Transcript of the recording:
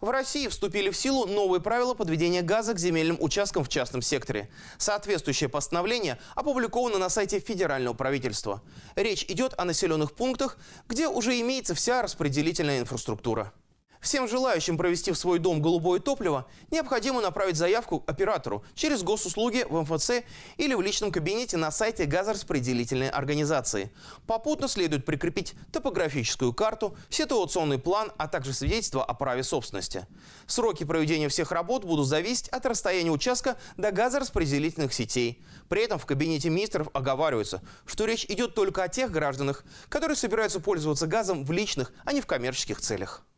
В России вступили в силу новые правила подведения газа к земельным участкам в частном секторе. Соответствующее постановление опубликовано на сайте федерального правительства. Речь идет о населенных пунктах, где уже имеется вся распределительная инфраструктура. Всем желающим провести в свой дом голубое топливо необходимо направить заявку оператору через госуслуги в МФЦ или в личном кабинете на сайте газораспределительной организации. Попутно следует прикрепить топографическую карту, ситуационный план, а также свидетельство о праве собственности. Сроки проведения всех работ будут зависеть от расстояния участка до газораспределительных сетей. При этом в кабинете министров оговариваются, что речь идет только о тех гражданах, которые собираются пользоваться газом в личных, а не в коммерческих целях.